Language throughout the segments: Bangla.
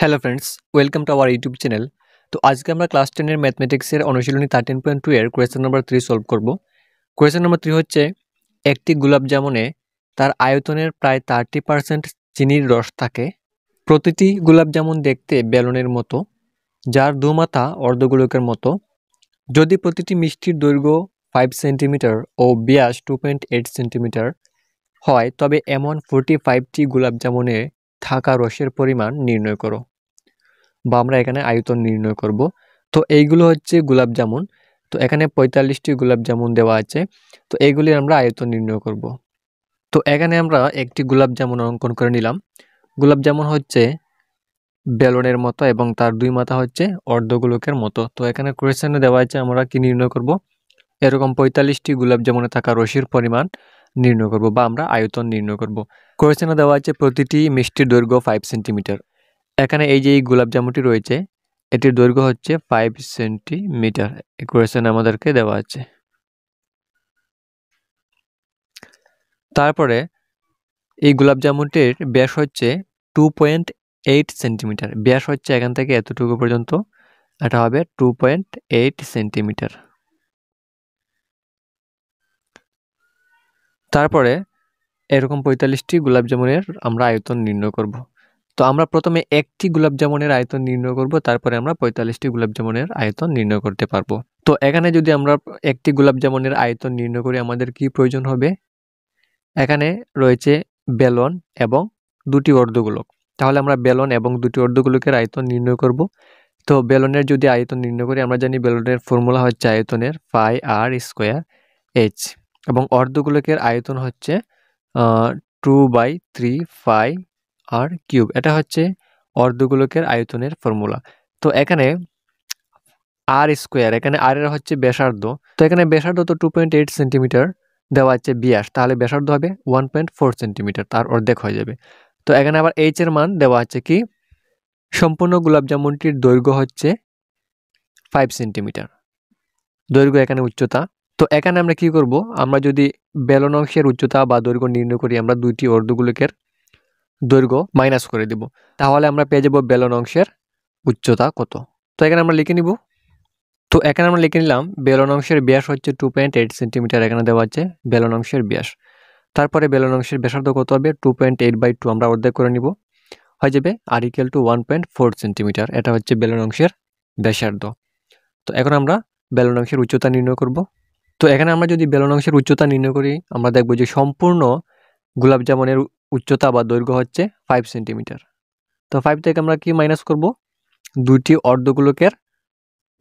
Hello friends welcome to our YouTube channel তো আজকে আমরা ক্লাস টেনের ম্যাথমেটিক্সের অনুশীলনী থার্টিন পয়েন্ট টু এর কোয়েশ্চেন নম্বর থ্রি সলভ করবো কোয়েশ্চেন নম্বর থ্রি হচ্ছে একটি গুলাব গুলাবজামুনে তার আয়তনের প্রায় থার্টি পারসেন্ট চিনির রস থাকে প্রতিটি জামুন দেখতে বেলনের মতো যার দু মাথা অর্ধগোলকের মতো যদি প্রতিটি মিষ্টির দৈর্ঘ্য ফাইভ সেন্টিমিটার ও বিয়াস টু পয়েন্ট এইট সেন্টিমিটার হয় তবে এমন ফোরটি ফাইভটি জামুনে থাকা রসের পরিমাণ নির্ণয় করো বা আমরা এখানে আয়তন নির্ণয় করব তো এইগুলো হচ্ছে গোলাপ জামুন তো এখানে পঁয়তাল্লিশটি গোলাপ জামুন দেওয়া আছে তো এইগুলি আমরা আয়তন নির্ণয় করব তো এখানে আমরা একটি গোলাপ জামুন অঙ্কন করে নিলাম গোলাপ জামুন হচ্ছে বেলনের মতো এবং তার দুই মাথা হচ্ছে অর্ধগোলকের মতো তো এখানে কোয়েশনে দেওয়া আছে আমরা কি নির্ণয় করব এরকম পঁয়তাল্লিশটি গোলাপ জামুনে থাকা রসির পরিমাণ নির্ণয় করব বা আমরা আয়তন নির্ণয় করব কোয়েশনে দেওয়া আছে প্রতিটি মিষ্টির দৈর্ঘ্য ফাইভ সেন্টিমিটার এখানে এই যে এই গোলাপজামুটি রয়েছে এটির দৈর্ঘ্য হচ্ছে ফাইভ সেন্টিমিটার এই কোয়েশন আমাদেরকে দেওয়া আছে তারপরে এই গোলাপজামুনটির ব্যাস হচ্ছে টু পয়েন্ট এইট সেন্টিমিটার ব্যাস হচ্ছে এখান থেকে এতটুকু পর্যন্ত এটা হবে টু পয়েন্ট এইট সেন্টিমিটার তারপরে এরকম পঁয়তাল্লিশটি গোলাপজামুনের আমরা আয়তন নির্ণয় করব। তো আমরা প্রথমে একটি গোলাপজামুনের আয়তন নির্ণয় করব তারপরে আমরা পঁয়তাল্লিশটি গোলাপজামুনের আয়তন নির্ণয় করতে পারবো তো এখানে যদি আমরা একটি গোলাপজামুনের আয়তন নির্ণয় করি আমাদের কি প্রয়োজন হবে এখানে রয়েছে বেলন এবং দুটি অর্ধগোলক তাহলে আমরা বেলন এবং দুটি অর্ধগোলকের আয়তন নির্ণয় করব তো বেলনের যদি আয়তন নির্ণয় করি আমরা জানি বেলনের ফর্মুলা হচ্ছে আয়তনের ফাই আর স্কোয়ার এইচ এবং অর্ধগোলকের আয়তন হচ্ছে two by three phi r cube এটা হচ্ছে অর্ধগোলকের আয়তনের ফর্মুলা তো এখানে আর স্কোয়ার এখানে আর এর হচ্ছে বেসার্ধ তো এখানে বেসার্ধ তো টু পয়েন্ট এইট সেন্টিমিটার দেওয়া হচ্ছে বিয়াস তাহলে বেসার্ধ হবে ওয়ান পয়েন্ট ফোর সেন্টিমিটার তার অর্ধেক হয়ে যাবে তো এখানে আবার এইচ এর মান দেওয়া আছে কি সম্পূর্ণ জামুনটির দৈর্ঘ্য হচ্ছে ফাইভ সেন্টিমিটার দৈর্ঘ্য এখানে উচ্চতা তো এখানে আমরা কি করব আমরা যদি বেলন অংশের উচ্চতা বা দৈর্ঘ্য নির্ণয় করি আমরা দুইটি অর্ধগুলোকের দৈর্ঘ্য মাইনাস করে দেব তাহলে আমরা পেয়ে যাব বেলন অংশের উচ্চতা কত তো এখানে আমরা লিখে নিব তো এখানে আমরা লিখে নিলাম বেলন অংশের ব্যাস হচ্ছে টু পয়েন্ট এইট সেন্টিমিটার এখানে দেওয়া আছে বেলন অংশের ব্যাস তারপরে বেলন অংশের ব্যাসার্ধ কত হবে two point eight by two আমরা অর্ধেক করে নিব হয়ে যাবে r equal to one point four centimetre এটা হচ্ছে বেলন অংশের ব্যাসার্ধ তো এখন আমরা বেলন অংশের উচ্চতা নির্ণয় করব তো এখানে আমরা যদি বেলন অংশের উচ্চতা নির্ণয় করি আমরা দেখব যে সম্পূর্ণ জামুনের উচ্চতা বা দৈর্ঘ্য হচ্ছে ফাইভ সেন্টিমিটার তো ফাইভ থেকে আমরা কি মাইনাস করব দুইটি অর্ধগুলোকের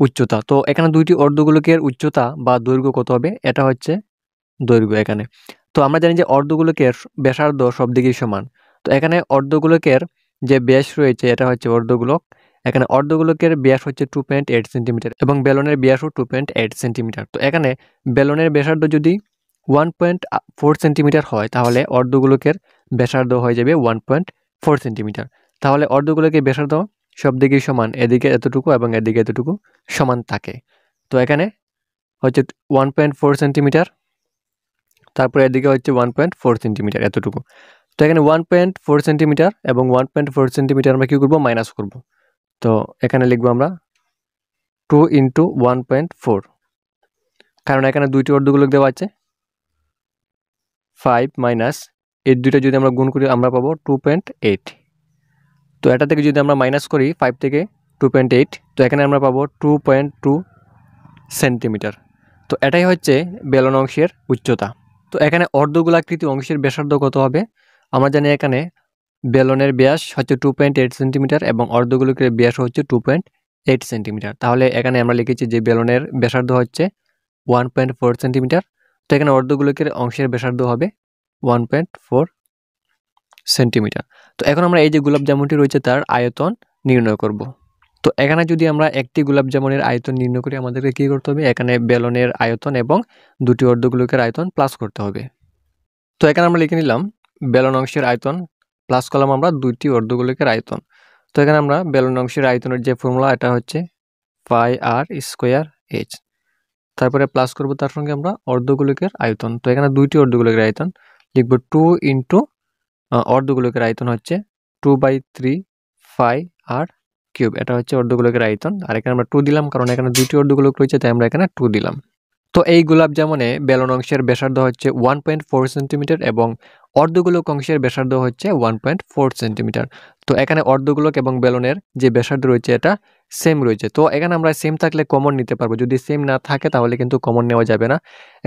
উচ্চতা তো এখানে দুইটি অর্ধগুলোকের উচ্চতা বা দৈর্ঘ্য কত হবে এটা হচ্ছে দৈর্ঘ্য এখানে তো আমরা জানি যে অর্ধগুলোকের ব্যাসার্ধ সব দিকেই সমান তো এখানে অর্ধগুলোকের যে ব্যাস রয়েছে এটা হচ্ছে অর্ধগুলোক এখানে অর্ধগোলকের ব্যাস হচ্ছে টু পয়েন্ট এইট সেন্টিমিটার এবং বেলনের ব্যাসও টু পয়েন্ট এইট সেন্টিমিটার তো এখানে বেলনের ব্যাসার্ধ যদি ওয়ান পয়েন্ট ফোর সেন্টিমিটার হয় তাহলে অর্ধগোলকের ব্যাসার্ধ হয়ে যাবে ওয়ান পয়েন্ট ফোর সেন্টিমিটার তাহলে অর্ধগোলকের ব্যাসার্ধ সব দিকেই সমান এদিকে এতটুকু এবং এদিকে এতটুকু সমান থাকে তো এখানে হচ্ছে ওয়ান পয়েন্ট ফোর সেন্টিমিটার তারপরে এদিকে হচ্ছে ওয়ান পয়েন্ট ফোর সেন্টিমিটার এতটুকু তো এখানে ওয়ান পয়েন্ট ফোর সেন্টিমিটার এবং ওয়ান পয়েন্ট ফোর সেন্টিমিটার আমরা কী করবো মাইনাস করবো তো এখানে লিখবো আমরা two into one point four কারণ এখানে দুইটি অর্ধগুলো দেওয়া আছে ফাইভ মাইনাস এই দুইটা যদি আমরা গুণ করি আমরা পাবো টু পয়েন্ট এইট তো এটা থেকে যদি আমরা মাইনাস করি ফাইভ থেকে টু পয়েন্ট এইট তো এখানে আমরা পাবো টু পয়েন্ট টু সেন্টিমিটার তো এটাই হচ্ছে বেলন অংশের উচ্চতা তো এখানে অর্ধগুলাকৃতি অংশের ব্যাসার্ধ কত হবে আমরা জানি এখানে বেলনের ব্যাস হচ্ছে টু পয়েন্ট এইট সেন্টিমিটার এবং অর্ধগুলোকের ব্যাস হচ্ছে টু পয়েন্ট এইট সেন্টিমিটার তাহলে এখানে আমরা লিখেছি যে বেলনের ব্যাসার্ধ হচ্ছে ওয়ান পয়েন্ট ফোর সেন্টিমিটার তো এখানে অর্ধগুলোকের অংশের ব্যাসার্ধ হবে ওয়ান পয়েন্ট ফোর সেন্টিমিটার তো এখন আমরা এই যে গোলাপ জামুনটি রয়েছে তার আয়তন নির্ণয় করব তো এখানে যদি আমরা একটি গোলাপ জামুনের আয়তন নির্ণয় করি আমাদেরকে কী করতে হবে এখানে বেলনের আয়তন এবং দুটি অর্ধগুলোকের আয়তন প্লাস করতে হবে তো এখানে আমরা লিখে নিলাম বেলন অংশের আয়তন প্লাস করলাম আমরা দুইটি অর্ধগোলকের আয়তন তো এখানে আমরা বেলুন অংশের আয়তনের যে ফর্মুলা এটা হচ্ছে পাই আর স্কোয়ার এইচ তারপরে প্লাস করব তার সঙ্গে আমরা অর্ধগুলিকের আয়তন তো এখানে দুইটি অর্ধগুলিকের আয়তন লিখব টু ইন্টু অর্ধগুলিকের আয়তন হচ্ছে two by three phi r cube এটা হচ্ছে অর্ধগুলিকের আয়তন আর এখানে আমরা টু দিলাম কারণ এখানে দুইটি অর্ধগুলোক রয়েছে তাই আমরা এখানে টু দিলাম তো এই গোলাপ জামুনে বেলন অংশের ব্যাসার্ধ হচ্ছে ওয়ান পয়েন্ট ফোর সেন্টিমিটার এবং অর্ধগোলক অংশের ব্যাসার্ধ হচ্ছে ওয়ান পয়েন্ট ফোর সেন্টিমিটার তো এখানে অর্ধগোলক এবং বেলনের যে ব্যাসার্ধ রয়েছে এটা সেম রয়েছে তো এখানে আমরা সেম থাকলে কমন নিতে পারবো যদি সেম না থাকে তাহলে কিন্তু কমন নেওয়া যাবে না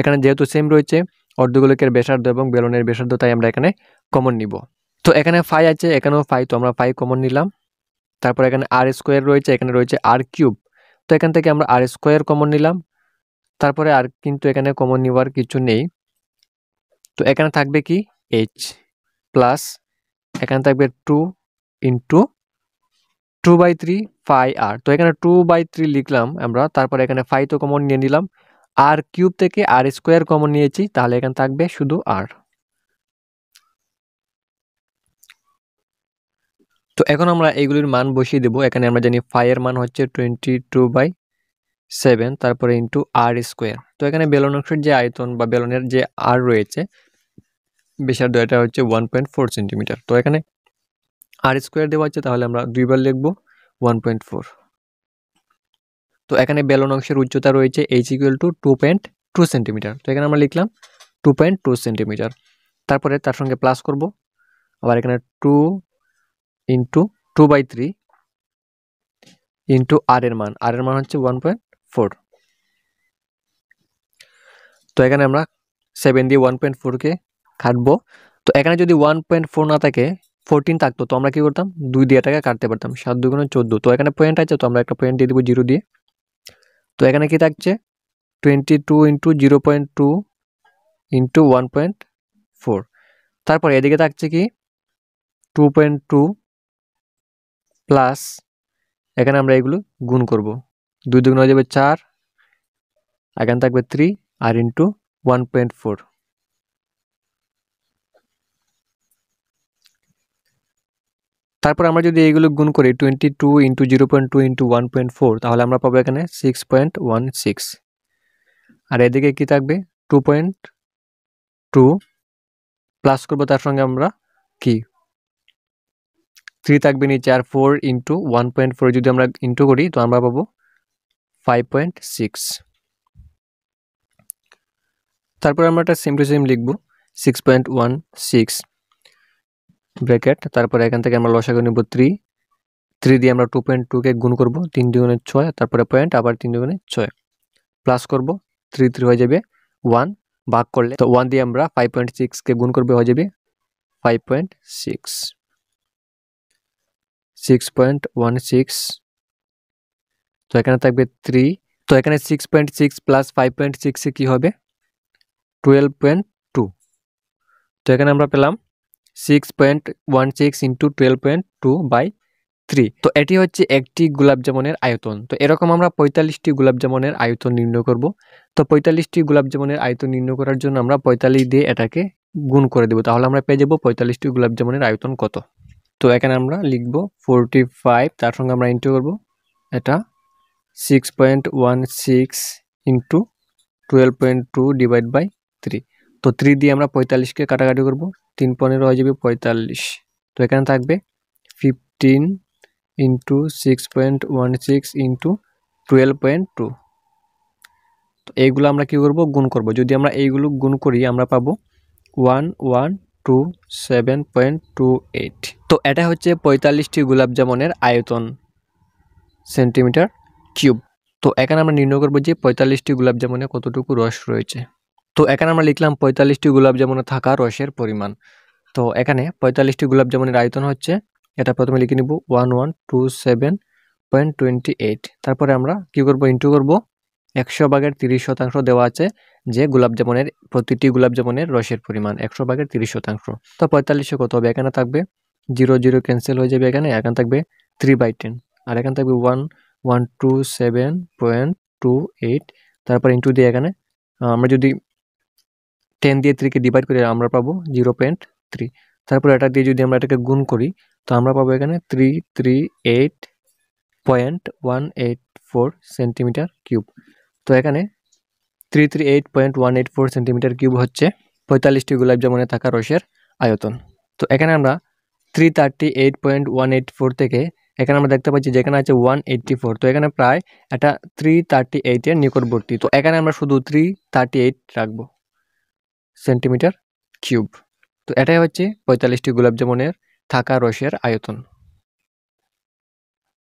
এখানে যেহেতু সেম রয়েছে অর্ধগোলকের ব্যাসার্ধ এবং বেলনের ব্যাসার্ধ তাই আমরা এখানে কমন নিব তো এখানে ফাই আছে এখানেও ফাই তো আমরা ফাই কমন নিলাম তারপর এখানে আর স্কোয়ার রয়েছে এখানে রয়েছে আর কিউব তো এখান থেকে আমরা আর স্কোয়ার কমন নিলাম তারপরে আর কিন্তু এখানে কমন নেওয়ার কিছু নেই তো এখানে থাকবে কি এইচ প্লাস এখানে থাকবে two into two by three phi r তো এখানে টু বাই থ্রি লিখলাম আমরা তারপরে এখানে ফাই তো কমন নিয়ে নিলাম আর কিউব থেকে আর স্কোয়ার কমন নিয়েছি তাহলে এখানে থাকবে শুধু আর তো এখন আমরা এইগুলির মান বসিয়ে দেবো এখানে আমরা জানি ফাইয়ের মান হচ্ছে টোয়েন্টি টু বাই সেভেন তারপরে ইন্টু আর স্কোয়ার তো এখানে বেলন অংশের যে আয়তন বা বেলনের যে আর রয়েছে বেশার এটা হচ্ছে ওয়ান পয়েন্ট ফোর সেন্টিমিটার তো এখানে আর স্কোয়ার দেওয়া হচ্ছে তাহলে আমরা দুইবার লিখব ওয়ান পয়েন্ট ফোর তো এখানে বেলন অংশের উচ্চতা রয়েছে h equal to two point two centimetre তো এখানে আমরা লিখলাম টু পয়েন্ট টু সেন্টিমিটার তারপরে তার সঙ্গে প্লাস করব আবার এখানে two into two by three into r এর মান আর এর মান হচ্ছে ওয়ান পয়েন্ট ফোর তো এখানে আমরা সেভেন দিয়ে ওয়ান পয়েন্ট ফোরকে কাটবো তো এখানে যদি ওয়ান পয়েন্ট ফোর না থাকে ফোরটিন থাকতো তো আমরা কী করতাম দুই দিয়ে এটাকে কাটতে পারতাম সাত দুগুণে চোদ্দো তো এখানে পয়েন্ট আছে তো আমরা একটা পয়েন্ট দিয়ে দেবো জিরো দিয়ে তো এখানে কি থাকছে twenty two into zero point two into one point four তারপর এদিকে থাকছে কি টু পয়েন্ট টু প্লাস এখানে আমরা এগুলো গুণ করবো দুই দুগুণ হয়ে যাবে চার এখান থাকবে three r into one point four তারপর আমরা যদি এইগুলো গুণ করি twenty two into zero point two into one point four তাহলে আমরা পাবো এখানে সিক্স পয়েন্ট ওয়ান সিক্স আর এদিকে কি থাকবে টু পয়েন্ট টু প্লাস করবো তার সঙ্গে আমরা কি থ্রি থাকবে নিচে আর four into one point four যদি আমরা ইন্টু করি তো আমরা পাবো ফাইভ পয়েন্ট সিক্স তারপর আমরা একটা সেম টু সেম লিখব six point one six bracket তারপরে এখান থেকে আমরা লসাগু নিব থ্রি থ্রি দিয়ে আমরা টু পয়েন্ট টুকে গুণ করব তিন দুগুণে ছয় তারপরে পয়েন্ট আবার তিন দুগুণে ছয় প্লাস করব থ্রি থ্রি হয়ে যাবে ওয়ান ভাগ করলে তো ওয়ান দিয়ে আমরা ফাইভ পয়েন্ট সিক্সকে গুণ করবে হয়ে যাবে five point six six point one six তো এখানে থাকবে থ্রি তো এখানে six point six plus five point সিক্সে কী হবে টুয়েলভ পয়েন্ট টু তো এখানে আমরা পেলাম six point one six into twelve point two by three তো এটি হচ্ছে একটি গোলাপজামনের আয়তন তো এরকম আমরা পঁয়তাল্লিশটি গোলাপজামনের আয়তন নির্ণয় করব তো পঁয়তাল্লিশটি গোলাপজামনের আয়তন নির্ণয় করার জন্য আমরা পঁয়তাল্লিশ দিয়ে এটাকে গুণ করে দেবো তাহলে আমরা পেয়ে যাবো পঁয়তাল্লিশটি গোলাপজামনের আয়তন কত তো এখানে আমরা লিখব ফোরটি ফাইভ তার সঙ্গে আমরা ইন্টু করব এটা six point one six into twelve point two divide by three তো থ্রি দিয়ে আমরা পঁয়তাল্লিশকে কাটাকাটি করব তিন পনেরো হয়ে যাবে পঁয়তাল্লিশ তো এখানে থাকবে fifteen into six point one six into twelve point two তো এইগুলো আমরা কী করব গুণ করব যদি আমরা এইগুলো গুণ করি আমরা পাবো one one two seven point two eight তো এটা হচ্ছে পঁয়তাল্লিশটি গোলাপ জামনের আয়তন সেন্টিমিটার কিউব তো এখানে আমরা নির্ণয় করবো যে পঁয়তাল্লিশটি জামুনে কতটুকু রস রয়েছে তো এখানে আমরা লিখলাম পঁয়তাল্লিশটি গোলাপ জামুনে থাকা রসের পরিমাণ তো এখানে পঁয়তাল্লিশটি গোলাপ জামুনের আয়তন হচ্ছে এটা প্রথমে লিখে নিব one one two seven point twenty eight তারপরে আমরা কী করবো ইন্টু করবো একশো ভাগের তিরিশ শতাংশ দেওয়া আছে যে গোলাপজামুনের প্রতিটি গোলাপ গোলাপজামুনের রসের পরিমাণ একশো ভাগের তিরিশ শতাংশ তো পঁয়তাল্লিশে কত হবে এখানে থাকবে জিরো জিরো ক্যান্সেল হয়ে যাবে এখানে এখানে থাকবে থ্রি বাই টেন আর এখানে থাকবে one one two seven point two eight তারপর ইন্টু দিয়ে এখানে আমরা যদি টেন দিয়ে থ্রিকে ডিভাইড করে আমরা পাবো জিরো পয়েন্ট থ্রি তারপর এটা দিয়ে যদি আমরা এটাকে গুণ করি তো আমরা পাবো এখানে three three eight point one eight four centimetre cube তো এখানে three three eight point one eight four centimetre cube হচ্ছে পঁয়তাল্লিশটি গোলাপ গোলাপজামুনে থাকা রসের আয়তন তো এখানে আমরা three thirty eight point one eight four থেকে এখানে আমরা দেখতে পাচ্ছি যেখানে আছে ওয়ান ফোর তো এখানে প্রায় এটা থ্রি থার্টি এইটের নিকটবর্তী তো এখানে আমরা শুধু থ্রি থার্টি এইট রাখবো সেন্টিমিটার কিউব তো এটাই হচ্ছে পঁয়তাল্লিশটি গোলাপজামুনের থাকা রসের আয়তন